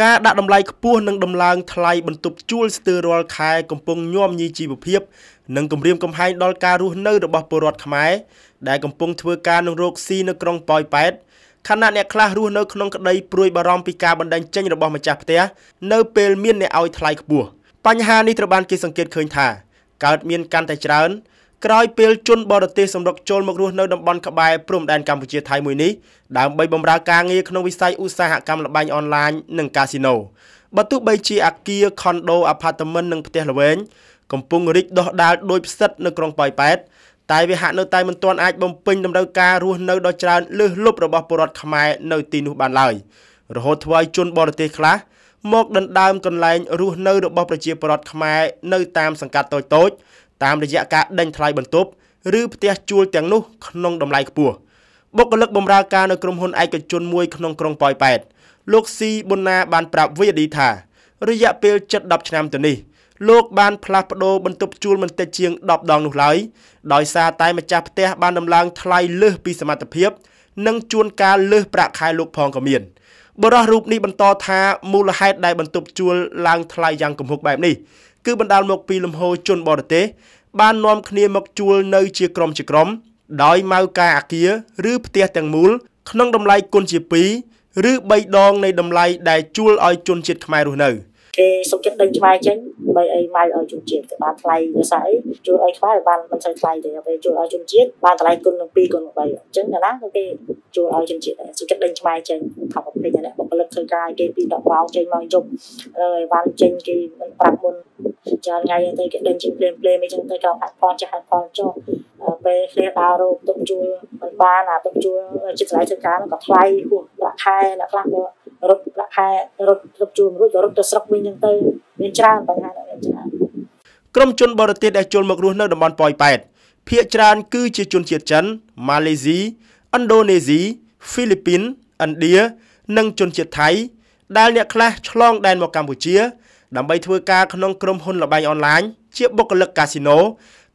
ការដាក់តម្លៃខ្ពស់និងដំឡើងថ្លៃបន្ទប់ជួលស្ទើររាល់ខែកំពុងញោមញីជីវភាពនិងគម្រាមកំហែងដល់ការរស់នៅរបស់ពលរដ្ឋខ្មែរដែលកំពុងធ្វើការនឹងរោគស៊ីនៅក្រុងប៉ោយប៉ែតខណៈអ្នកខ្លះរស់នៅក្នុងក្តីព្រួយបារម្ភពីការបណ្ដឹងចេញរបស់ម្ចាស់ផ្ទះនៅពេលមានអ្នកឲ្យថ្លៃខ្ពស់បញ្ហានេះត្រូវបានគេសង្កេតឃើញថាកើតមានកាន់តែច្រើនក្រោយពេលជនបរទេសសម្រុកចូលមករស់នៅតំបន់ក្បែរព្រំដែនកម្ពុជាថៃមួយនេះដើម្បីបម្រើការងារក្នុងវិស័យឧស្សាហកម្មលបាញ់អនឡាញនិងកាស៊ីណូបើទោះបីជាអាគារខុនដូអាផាតមិននិងផ្ទះល្វែងកំពុងរីកដុះដាលដោយផ្សិតនៅក្រុងប៉ោយប៉ែតតែវាហាក់នៅតែមិនទាន់អាចបំពេញតម្រូវការរស់នៅដ៏ច្រើនលើសលប់របស់ពលរដ្ឋខ្មែរនៅទីនោះបានឡើយរហូតធ្វើឲ្យជនបរទេសខ្លះមកដណ្ដើមកន្លែងរស់នៅរបស់ប្រជាពលរដ្ឋខ្មែរនៅតាមសង្កាត់តូចៗតាមរយៈការដេញថ្លៃបន្ទប់ឬផ្ទះជួលទាំងនោះក្នុងតម្លៃខ្ពស់បុគ្គលិកបម្រើការនៅក្រុមហ៊ុនឯកជនមួយក្នុងក្រុងប៉ោយប៉ែតលោកស៊ីប៊ុនណាបានប្រាប់វិទ្យាថារយៈពេលជិត10ឆ្នាំទៅនេះលោកបានផ្លាស់ប្ដូរបន្ទប់ជួលមិនតិចជាង10ដងនោះឡើយដោយសារតែម្ចាស់ផ្ទះបានដំឡើងថ្លៃលើសពីសមត្ថភាព និងជួនកាលលើសប្រាក់ខែលោកផងក៏មាន បរិះរូបនេះបន្តថាមូលហេតុដែលបន្ទប់ជួលឡើង ថ្លៃយ៉ាងគំហុកបែបនេះគឺបណ្ដាលមក ពីលំហូរជនបរទេសបាននាំគ្នាមកជួលនៅជាក្រុមជាក្រុមដោយម៉ៅការអាគារឬផ្ទះទាំងមូលក្នុងតម្លៃគុណជា2ឬ3ដងនៃតម្លៃដែលជួលឲ្យជនជាតិខ្មែររស់នៅ គេសុខចិត្តដេញឆ្វែចេញដើម្បីអីម៉ៅឲ្យជនជាតិទៅបានថ្លៃវាស្អីជួយឲ្យខ្មែរបានមិនសូវថ្លៃទេពេលជួយឲ្យជនជាតិបានថ្លៃគុណនឹង2គុណ3អញ្ចឹងណាគេជួយឲ្យជនជាតិសុខចិត្តដេញឆ្វែចេញថាប្រភេទនេះបុគ្គលិកធ្វើការគេពី10ម៉ោងចេញមកយប់ហើយបានចេញគេមិនប្រាប់មុនចាថ្ងៃទៅគេដេញជាងភ្លាមភ្លាមអីចឹងទៅក៏ហាត់ផងចាស់ហាត់ផងចុះពេលគ្នាដើររោគទុកជួលមិនបានអាទុកជួលជាកន្លែងធ្វើការក៏ថ្លៃហួសប្រាក់ខែអ្នកខ្លះក៏រត់ប្រាក់ខែរត់ទុកជួលរួចក៏រត់ទៅស្រុកវិញចឹងទៅ មានច្រើនបញ្ហាអ្នកច្រើនក្រុមជនបរទេសដែលចូលមករស់នៅតំបន់ប៉ោយប៉ែតភាគច្រើនគឺជាជនជាតិចិន ម៉ាឡេស៊ីឥណ្ឌូនេស៊ីហ្វីលីពីនឥណ្ឌានិងជនជាតិថៃដែលអ្នកខ្លះឆ្លងដែនមកកម្ពុជាដើម្បីធ្វើការក្នុងក្រុមហ៊ុនលបែងអនឡាញជាបុគ្គលិកកាស៊ីណូ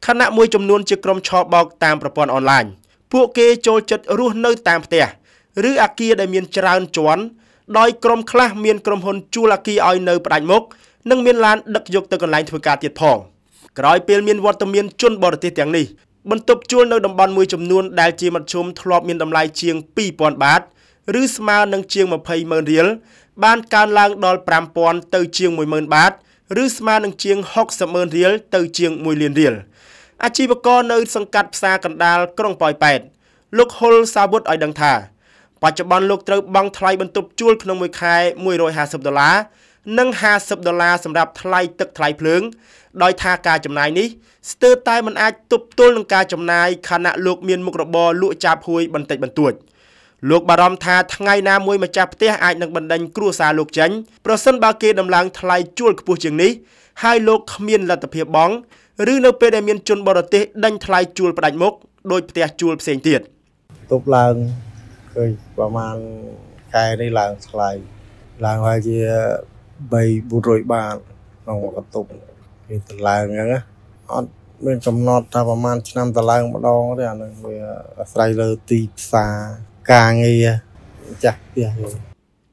ខណៈមួយចំនួនជាក្រុមឆបោកតាមប្រព័ន្ធអនឡាញពួកគេចូលចិត្តរស់នៅតាមផ្ទះឬអាគារដែលមានច្រើនជាន់ដោយក្រុមខ្លះមានក្រុមហ៊ុនជួលអាគារឲ្យនៅផ្ដាច់មុខនិងមានឡានដឹកយកទៅកន្លែងធ្វើការទៀតផងក្រោយពេលមានវត្តមានជនបរទេសទាំងនេះបន្ទប់ជួលនៅតំបន់មួយចំនួនដែលជាមធ្យមធ្លាប់មានតម្លៃជាង2000បាតឬស្មើនឹងជាង20ម៉ឺនរៀលបានកើនឡើងដល់5000ទៅ ជាង10000បាតឬស្មើនឹងជាង60ម៉ឺនរៀលទៅជាង1លានរៀលអាជីវករនៅ សង្កាត់ផ្សារកណ្ដាលក្រុងប៉ោយប៉ែតលោកហ៊ុលសាវុតឲ្យដឹងថាបច្ចុប្បន្នលោកត្រូវបង់ថ្លៃបន្ទប់ជួល ក្នុងមួយខែ150ដុល្លារនិង50ដុល្លារសម្រាប់ថ្លៃ ទឹកថ្លៃភ្លើងដោយថាការចំណាយនេះស្ទើរតែមិនអាចទប់ទល់នឹងការចំណាយខណៈលោកមានមុខរបរលក់ចាប់ហួយបន្តិចបន្តួច។លោកបារម្ភថាថ្ងៃណាមួយម្ចាស់ផ្ទះអាចនឹងបណ្ដេញគ្រួសារលោកចេញប្រសិនបើគេដំឡើង ថ្លៃជួលខ្ពស់ជាងនេះហើយលោកគ្មានលទ្ធភាពបង់ឬនៅពេលដែលមានជនបរទេសដេញថ្លៃជួលផ្ដាច់មុខដោយផ្ទះជួលផ្សេងទៀតទុកឡើងឃើញប្រហែលខែនេះឡើងថ្លៃឡើងហើយជា3 400បាតក្នុងកន្ទប់គេតម្លើងអញ្ចឹងអត់មានកំណត់ថាប្រហែលឆ្នាំតម្លើងម្ដងទេអានឹងវាអាស្រ័យលើទីផ្សារការងារចាស់ផ្ទះយើង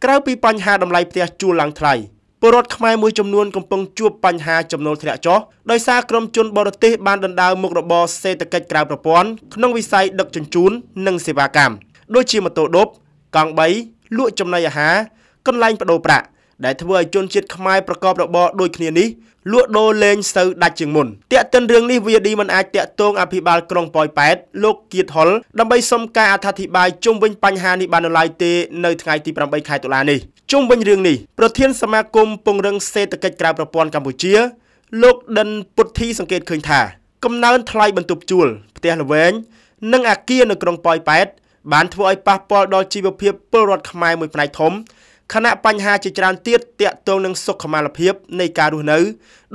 ក្រៅពីបញ្ហាតម្លៃផ្ទះជួលឡើងថ្លៃពលរដ្ឋខ្មែរមួយចំនួនកំពុងជួបបញ្ហាចំណូលធ្លាក់ចុះដោយសារក្រុមជនបរទេសបានដណ្ដើមមុខរបរសេដ្ឋកិច្ចក្រៅប្រព័ន្ធក្នុងវិស័យដឹកជញ្ជូននិងសេវាកម្មដូចជាម៉ូតូដប់កង់បីលក់ចំណីអាហារកន្លែងបដូរប្រាក់ដែលធ្វើឲ្យជនជាតិខ្មែរប្រកបរបរដូចគ្នានេះលក់ដូរលេងស្ូវដាច់ជាងមុនតាក់ទិនរឿងនេះ VD មិនអាចតាក់ទងអភិបាលក្រុងប៉ោយប៉ែតលោកគៀតហុលដើម្បីសុំការអធិប្បាយជុំវិញបញ្ហានេះបាននៅឡើយទេនៅថ្ងៃទី8ខែតុលានេះជុំវិញរឿងនេះប្រធាន សមាគមពង្រឹងសេដ្ឋកិច្ចក្រៅប្រព័ន្ធកម្ពុជា លោក ដិន ពុទ្ធីសង្កេតឃើញថាកំណើនថ្លៃបន្ទប់ជួលផ្ទះល្វែងនិងអាគារនៅក្រុងប៉ោយប៉ែតបានធ្វើឲ្យប៉ះពាល់ដល់ជីវភាពពលរដ្ឋខ្មែរមួយផ្នែកធំខណៈបញ្ហាជាច្រើនទៀតទាក់ទងនឹងសុខុមាលភាពនៃការរស់នៅ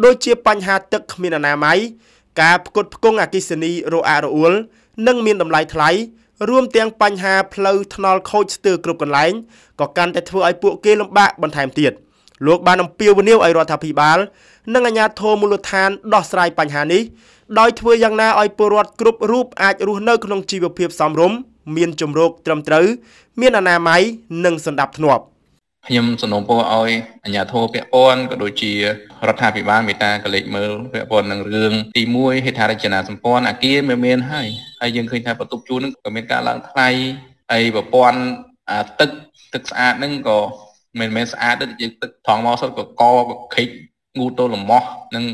ដូចជាបញ្ហាទឹកគ្មានអនាម័យការផ្គត់ផ្គង់អគិសនីរអាក់រអួលនិងមានតម្លៃថ្លៃរួមទាំងបញ្ហាផ្លូវថ្នល់ខូចស្ទើរគ្រប់កន្លែងក៏កាន់តែធ្វើឲ្យពួកគេលំបាកបន្ថែមទៀតលោកបានអំពាវនាវឲ្យរដ្ឋាភិបាលនិងអាជ្ញាធរមូលដ្ឋានដោះស្រាយបញ្ហានេះដោយធ្វើយ៉ាងណាឲ្យពលរដ្ឋគ្រប់រូបអាចរស់នៅក្នុងជីវភាពសមរម្យមានជំរកត្រឹមត្រូវ មានអនាម័យនិងសន្តិភាពខ្ញុំសំណូមពរឲ្យអាជ្ញាធរពាក់ព័ន្ធក៏ដូចជារដ្ឋាភិបាលមេត្តាកលេចមើលពាក់ព័ន្ធនឹងរឿងទី1ហេដ្ឋារចនាសម្ព័ន្ធអាគារមានមានហើយហើយយើងឃើញថាបន្ទប់ជួលនឹងក៏មានការឡើងថ្លៃហើយប្រព័ន្ធទឹកទឹកស្អាតនឹងក៏មិនមែនស្អាតទេយើងទឹកថងមកសុទ្ធក៏កកខិចងូតូលំោះនិង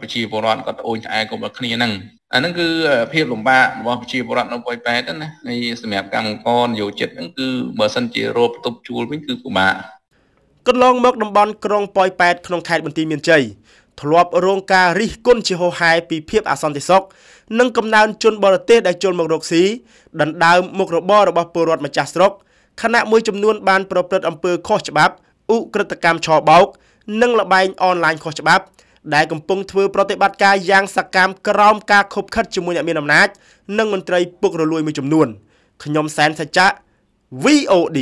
ប្រជាពលរដ្ឋគាត់ត្អូញត្អែគ្រប់គ្នាហ្នឹងអាហ្នឹងគឺភាពលំបាករបស់ប្រជាពលរដ្ឋនៅប៉ោយប៉ែតណាហើយសម្រាប់កម្មករនយោជិតហ្នឹងគឺបើសិនជារោបទប់ជួលវិញគឺពិបាកកន្លងមកតំបន់ក្រុងប៉ោយប៉ែតក្នុងខេត្តបន្ទាយមានជ័យធ្លាប់រងការរិះគន់ជាហោហែពីភាពអសន្តិសុខនិងកំណើនជនបរទេសដែលចូលមករកស៊ីដណ្ដើមមុខរបររបស់ពលរដ្ឋម្ចាស់ស្រុកខណៈមួយចំនួនបានប្រព្រឹត្តអំពើខុសច្បាប់ឧក្រិដ្ឋកម្មឆោបោកនិងលបែងអនឡាញខុសច្បាប់ ដែលកំពុងធ្វើប្រតិបត្តិការយ៉ាង សកម្មក្រោមការខົບខិតជាមួយអ្នកមានអំណាចនិងមន្ត្រីពុករលួយមួយចំនួនខ្ញុំសែនសច្ចៈ VOD